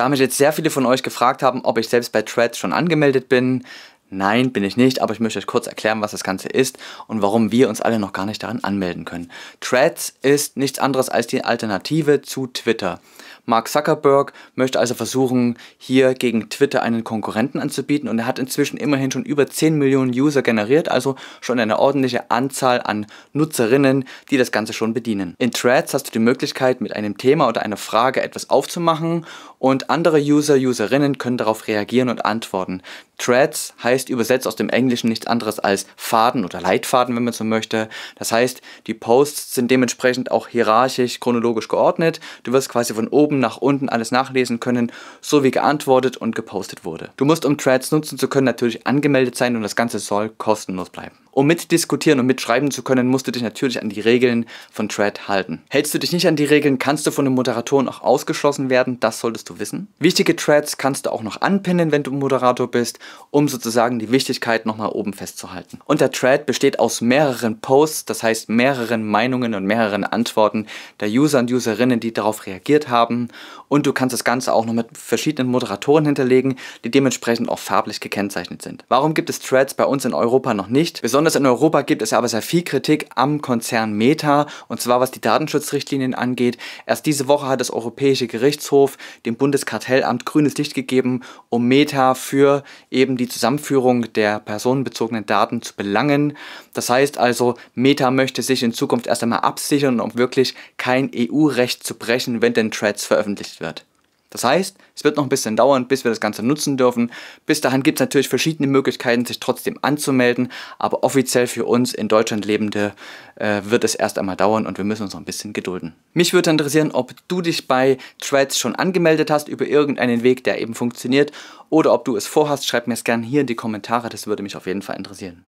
Da mich jetzt sehr viele von euch gefragt haben, ob ich selbst bei Threads schon angemeldet bin, Nein, bin ich nicht, aber ich möchte euch kurz erklären, was das Ganze ist und warum wir uns alle noch gar nicht daran anmelden können. Threads ist nichts anderes als die Alternative zu Twitter. Mark Zuckerberg möchte also versuchen, hier gegen Twitter einen Konkurrenten anzubieten und er hat inzwischen immerhin schon über 10 Millionen User generiert, also schon eine ordentliche Anzahl an Nutzerinnen, die das Ganze schon bedienen. In Threads hast du die Möglichkeit, mit einem Thema oder einer Frage etwas aufzumachen und andere User, Userinnen können darauf reagieren und antworten. Threads heißt übersetzt aus dem Englischen nichts anderes als Faden oder Leitfaden, wenn man so möchte. Das heißt, die Posts sind dementsprechend auch hierarchisch, chronologisch geordnet. Du wirst quasi von oben nach unten alles nachlesen können, so wie geantwortet und gepostet wurde. Du musst um Threads nutzen zu können natürlich angemeldet sein und das Ganze soll kostenlos bleiben. Um mitdiskutieren und mitschreiben zu können, musst du dich natürlich an die Regeln von Thread halten. Hältst du dich nicht an die Regeln, kannst du von den Moderatoren auch ausgeschlossen werden, das solltest du wissen. Wichtige Threads kannst du auch noch anpinnen, wenn du Moderator bist, um sozusagen die Wichtigkeit nochmal oben festzuhalten. Und der Thread besteht aus mehreren Posts, das heißt mehreren Meinungen und mehreren Antworten der User und Userinnen, die darauf reagiert haben. Und du kannst das Ganze auch noch mit verschiedenen Moderatoren hinterlegen, die dementsprechend auch farblich gekennzeichnet sind. Warum gibt es Threads bei uns in Europa noch nicht? Besonders Besonders in Europa gibt es aber sehr viel Kritik am Konzern Meta, und zwar was die Datenschutzrichtlinien angeht. Erst diese Woche hat das Europäische Gerichtshof dem Bundeskartellamt grünes Licht gegeben, um Meta für eben die Zusammenführung der personenbezogenen Daten zu belangen. Das heißt also, Meta möchte sich in Zukunft erst einmal absichern, um wirklich kein EU-Recht zu brechen, wenn denn Threads veröffentlicht wird. Das heißt, es wird noch ein bisschen dauern, bis wir das Ganze nutzen dürfen. Bis dahin gibt es natürlich verschiedene Möglichkeiten, sich trotzdem anzumelden, aber offiziell für uns in Deutschland Lebende äh, wird es erst einmal dauern und wir müssen uns noch ein bisschen gedulden. Mich würde interessieren, ob du dich bei Threads schon angemeldet hast über irgendeinen Weg, der eben funktioniert oder ob du es vorhast. Schreib mir es gerne hier in die Kommentare, das würde mich auf jeden Fall interessieren.